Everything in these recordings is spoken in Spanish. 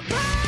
Champagne!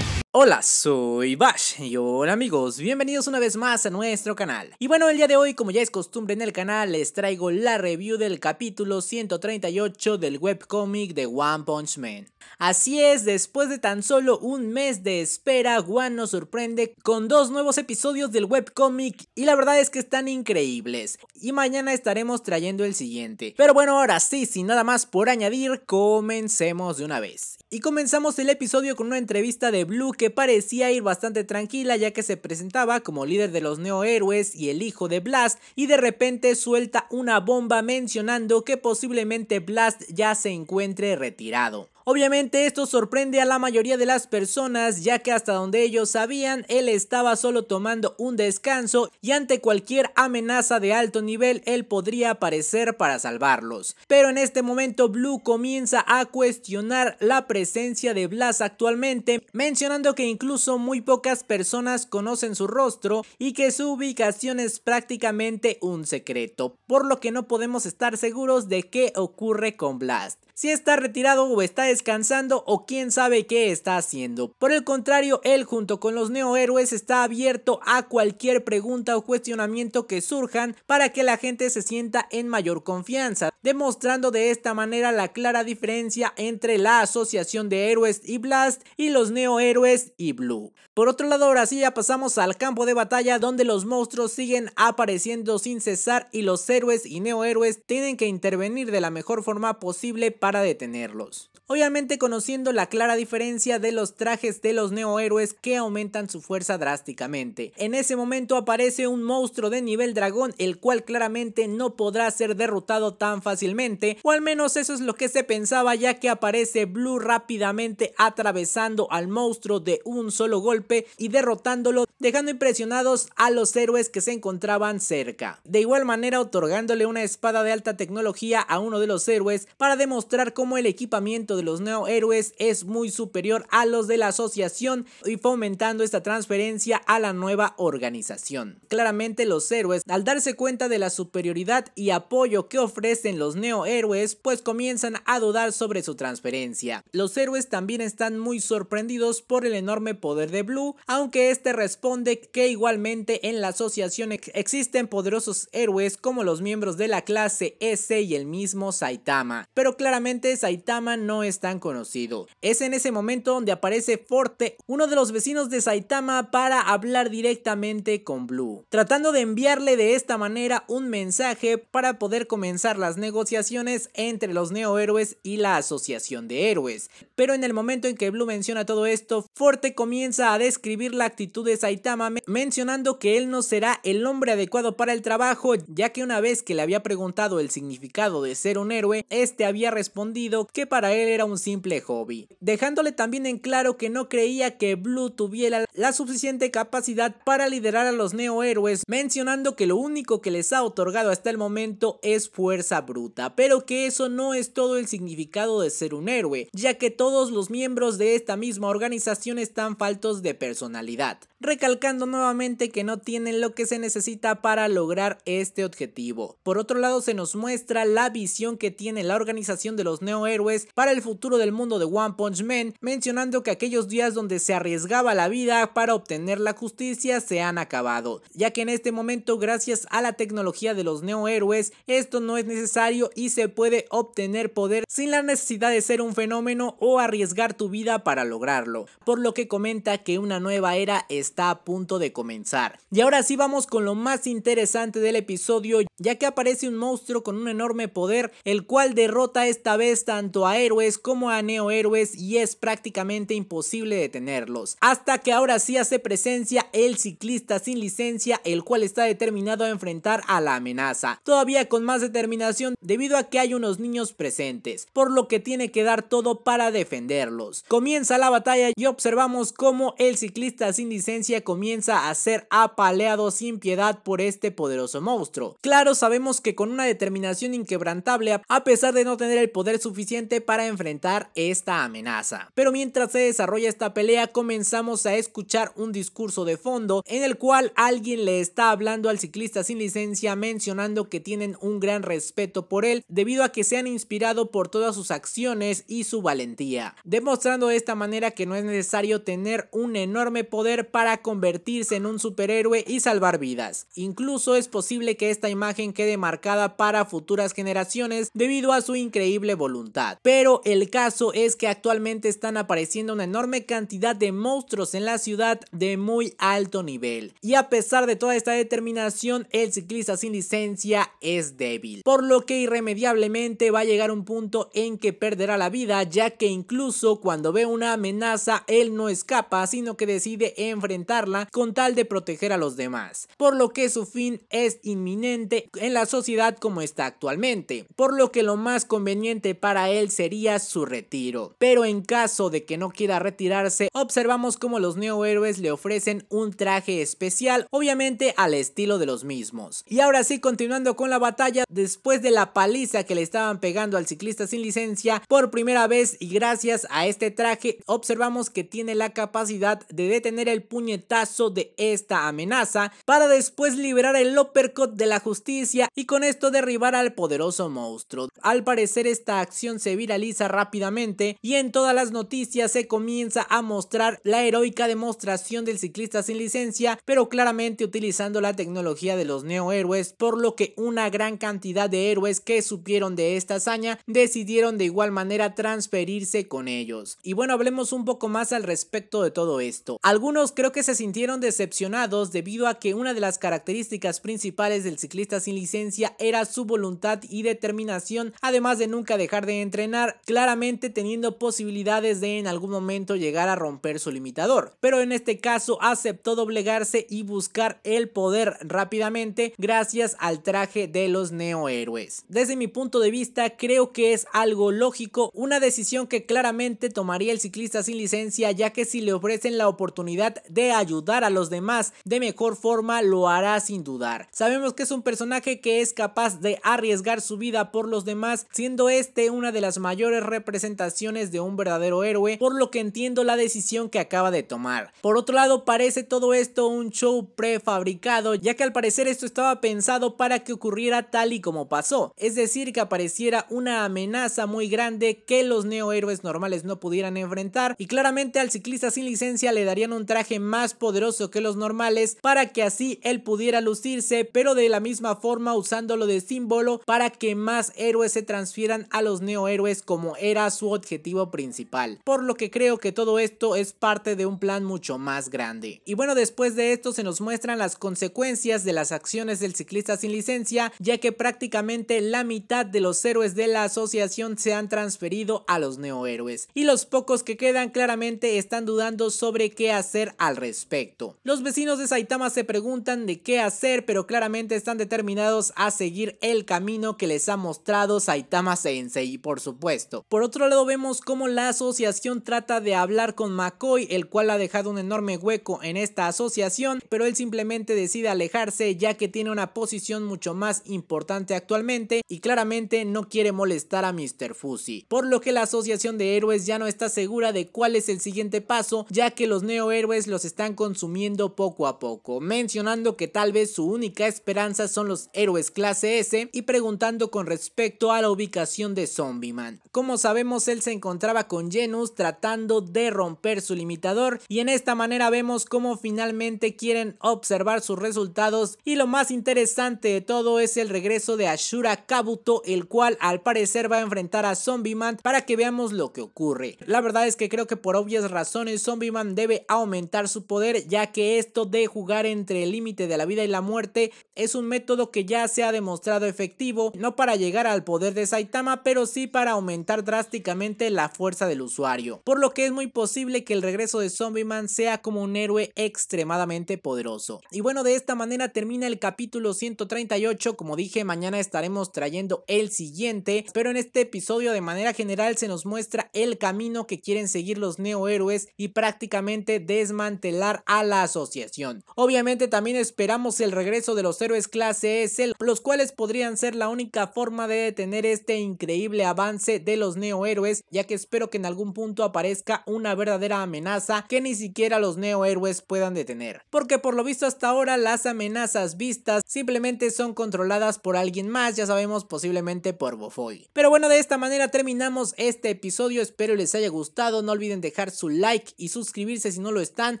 Hola, soy Bash y hola amigos, bienvenidos una vez más a nuestro canal. Y bueno, el día de hoy, como ya es costumbre en el canal, les traigo la review del capítulo 138 del webcomic de One Punch Man. Así es, después de tan solo un mes de espera, One nos sorprende con dos nuevos episodios del webcomic y la verdad es que están increíbles. Y mañana estaremos trayendo el siguiente. Pero bueno, ahora sí, sin nada más por añadir, comencemos de una vez. Y comenzamos el episodio con una entrevista de Blue parecía ir bastante tranquila ya que se presentaba como líder de los neohéroes y el hijo de Blast y de repente suelta una bomba mencionando que posiblemente Blast ya se encuentre retirado. Obviamente esto sorprende a la mayoría de las personas ya que hasta donde ellos sabían él estaba solo tomando un descanso y ante cualquier amenaza de alto nivel él podría aparecer para salvarlos. Pero en este momento Blue comienza a cuestionar la presencia de Blast actualmente mencionando que incluso muy pocas personas conocen su rostro y que su ubicación es prácticamente un secreto, por lo que no podemos estar seguros de qué ocurre con Blast. Si está retirado o está descansando o quién sabe qué está haciendo. Por el contrario, él junto con los neohéroes está abierto a cualquier pregunta o cuestionamiento que surjan para que la gente se sienta en mayor confianza, demostrando de esta manera la clara diferencia entre la asociación de héroes y Blast y los neohéroes y Blue. Por otro lado, ahora sí ya pasamos al campo de batalla donde los monstruos siguen apareciendo sin cesar y los héroes y neohéroes tienen que intervenir de la mejor forma posible para detenerlos obviamente conociendo la clara diferencia de los trajes de los neohéroes que aumentan su fuerza drásticamente. En ese momento aparece un monstruo de nivel dragón, el cual claramente no podrá ser derrotado tan fácilmente, o al menos eso es lo que se pensaba ya que aparece Blue rápidamente atravesando al monstruo de un solo golpe y derrotándolo, dejando impresionados a los héroes que se encontraban cerca. De igual manera otorgándole una espada de alta tecnología a uno de los héroes para demostrar cómo el equipamiento de los héroes es muy superior a los de la asociación y fomentando esta transferencia a la nueva organización. Claramente los héroes, al darse cuenta de la superioridad y apoyo que ofrecen los neohéroes, pues comienzan a dudar sobre su transferencia. Los héroes también están muy sorprendidos por el enorme poder de Blue, aunque este responde que igualmente en la asociación existen poderosos héroes como los miembros de la clase S e y el mismo Saitama. Pero claramente Saitama no es tan conocido. Es en ese momento donde aparece Forte, uno de los vecinos de Saitama, para hablar directamente con Blue, tratando de enviarle de esta manera un mensaje para poder comenzar las negociaciones entre los neohéroes y la Asociación de Héroes. Pero en el momento en que Blue menciona todo esto, Forte comienza a describir la actitud de Saitama mencionando que él no será el hombre adecuado para el trabajo, ya que una vez que le había preguntado el significado de ser un héroe, este había respondido que para él era un simple hobby, dejándole también en claro que no creía que Blue tuviera la suficiente capacidad para liderar a los neohéroes, mencionando que lo único que les ha otorgado hasta el momento es fuerza bruta, pero que eso no es todo el significado de ser un héroe, ya que todos los miembros de esta misma organización están faltos de personalidad, recalcando nuevamente que no tienen lo que se necesita para lograr este objetivo. Por otro lado, se nos muestra la visión que tiene la organización de los neohéroes para el futuro del mundo de One Punch Man, mencionando que aquellos días donde se arriesgaba la vida para obtener la justicia se han acabado, ya que en este momento gracias a la tecnología de los neohéroes esto no es necesario y se puede obtener poder sin la necesidad de ser un fenómeno o arriesgar tu vida para lograrlo, por lo que comenta que una nueva era está a punto de comenzar. Y ahora sí vamos con lo más interesante del episodio, ya que aparece un monstruo con un enorme poder, el cual derrota esta vez tanto a héroes como a neohéroes, y es prácticamente imposible detenerlos. Hasta que ahora sí hace presencia el ciclista sin licencia, el cual está determinado a enfrentar a la amenaza, todavía con más determinación debido a que hay unos niños presentes, por lo que tiene que dar todo para defenderlos. Comienza la batalla y observamos cómo el ciclista sin licencia comienza a ser apaleado sin piedad por este poderoso monstruo. Claro, sabemos que con una determinación inquebrantable, a pesar de no tener el poder suficiente para enfrentar enfrentar esta amenaza. Pero mientras se desarrolla esta pelea comenzamos a escuchar un discurso de fondo en el cual alguien le está hablando al ciclista sin licencia mencionando que tienen un gran respeto por él debido a que se han inspirado por todas sus acciones y su valentía, demostrando de esta manera que no es necesario tener un enorme poder para convertirse en un superhéroe y salvar vidas. Incluso es posible que esta imagen quede marcada para futuras generaciones debido a su increíble voluntad. Pero el el caso es que actualmente están apareciendo una enorme cantidad de monstruos en la ciudad de muy alto nivel. Y a pesar de toda esta determinación, el ciclista sin licencia es débil. Por lo que irremediablemente va a llegar un punto en que perderá la vida, ya que incluso cuando ve una amenaza, él no escapa, sino que decide enfrentarla con tal de proteger a los demás. Por lo que su fin es inminente en la sociedad como está actualmente. Por lo que lo más conveniente para él sería su retiro. Pero en caso de que no quiera retirarse, observamos cómo los neohéroes le ofrecen un traje especial, obviamente al estilo de los mismos. Y ahora sí, continuando con la batalla, después de la paliza que le estaban pegando al ciclista sin licencia, por primera vez y gracias a este traje, observamos que tiene la capacidad de detener el puñetazo de esta amenaza para después liberar el uppercut de la justicia y con esto derribar al poderoso monstruo. Al parecer esta acción se viraliza rápidamente y en todas las noticias se comienza a mostrar la heroica demostración del ciclista sin licencia, pero claramente utilizando la tecnología de los neohéroes, por lo que una gran cantidad de héroes que supieron de esta hazaña decidieron de igual manera transferirse con ellos. Y bueno, hablemos un poco más al respecto de todo esto. Algunos creo que se sintieron decepcionados debido a que una de las características principales del ciclista sin licencia era su voluntad y determinación, además de nunca dejar de entrenar claramente teniendo posibilidades de en algún momento llegar a romper su limitador. Pero en este caso aceptó doblegarse y buscar el poder rápidamente gracias al traje de los neohéroes. Desde mi punto de vista creo que es algo lógico, una decisión que claramente tomaría el ciclista sin licencia ya que si le ofrecen la oportunidad de ayudar a los demás de mejor forma lo hará sin dudar. Sabemos que es un personaje que es capaz de arriesgar su vida por los demás siendo este una de las mayores representaciones de un verdadero héroe, por lo que entiendo la decisión que acaba de tomar. Por otro lado, parece todo esto un show prefabricado, ya que al parecer esto estaba pensado para que ocurriera tal y como pasó, es decir, que apareciera una amenaza muy grande que los neohéroes normales no pudieran enfrentar y claramente al ciclista sin licencia le darían un traje más poderoso que los normales para que así él pudiera lucirse, pero de la misma forma usándolo de símbolo para que más héroes se transfieran a los neohéroes como era su objetivo principal, por lo que creo que todo esto es parte de un plan mucho más grande. Y bueno, después de esto se nos muestran las consecuencias de las acciones del ciclista sin licencia, ya que prácticamente la mitad de los héroes de la asociación se han transferido a los neohéroes, y los pocos que quedan claramente están dudando sobre qué hacer al respecto. Los vecinos de Saitama se preguntan de qué hacer, pero claramente están determinados a seguir el camino que les ha mostrado Saitama Sensei, por supuesto. Por otro lado vemos cómo la asociación trata de hablar con McCoy, el cual ha dejado un enorme hueco en esta asociación, pero él simplemente decide alejarse ya que tiene una posición mucho más importante actualmente y claramente no quiere molestar a Mr. Fuzzy. Por lo que la asociación de héroes ya no está segura de cuál es el siguiente paso, ya que los neohéroes los están consumiendo poco a poco, mencionando que tal vez su única esperanza son los héroes clase S y preguntando con respecto a la ubicación de Zombie Man. Como sabemos, él se encontraba con Genus tratando de romper su limitador y en esta manera vemos cómo finalmente quieren observar sus resultados y lo más interesante de todo es el regreso de Ashura Kabuto, el cual al parecer va a enfrentar a Zombie Man para que veamos lo que ocurre. La verdad es que creo que por obvias razones Zombie Man debe aumentar su poder ya que esto de jugar entre el límite de la vida y la muerte es un método que ya se ha demostrado efectivo, no para llegar al poder de Saitama, pero sí para aumentar drásticamente la fuerza del usuario, por lo que es muy posible que el regreso de Zombie Man sea como un héroe extremadamente poderoso. Y bueno, de esta manera termina el capítulo 138, como dije, mañana estaremos trayendo el siguiente, pero en este episodio de manera general se nos muestra el camino que quieren seguir los neohéroes y prácticamente desmantelar a la asociación. Obviamente también esperamos el regreso de los héroes clase S, los cuales podrían ser la única forma de detener este increíble avance de los neo neohéroes, ya que espero que en algún punto aparezca una verdadera amenaza que ni siquiera los neohéroes puedan detener. Porque por lo visto hasta ahora las amenazas vistas simplemente son controladas por alguien más, ya sabemos posiblemente por Bofoy. Pero bueno, de esta manera terminamos este episodio, espero les haya gustado, no olviden dejar su like y suscribirse si no lo están,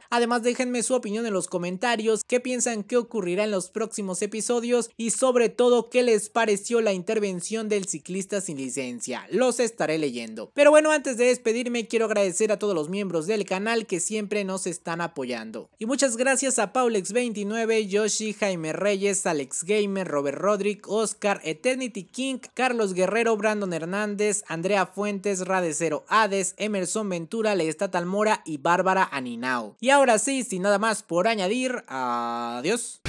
además déjenme su opinión en los comentarios, qué piensan que ocurrirá en los próximos episodios y sobre todo qué les pareció la intervención del ciclista sin licencia. Los estaré leyendo. Pero bueno, antes de despedirme quiero agradecer a todos los miembros del canal que siempre nos están apoyando. Y muchas gracias a Paulex29, Yoshi, Jaime Reyes, Alex Gamer, Robert Rodrick, Oscar, Eternity King, Carlos Guerrero, Brandon Hernández, Andrea Fuentes, Radecero Hades, Emerson Ventura, Leestatal Mora y Bárbara Aninao. Y ahora sí, sin nada más por añadir, adiós.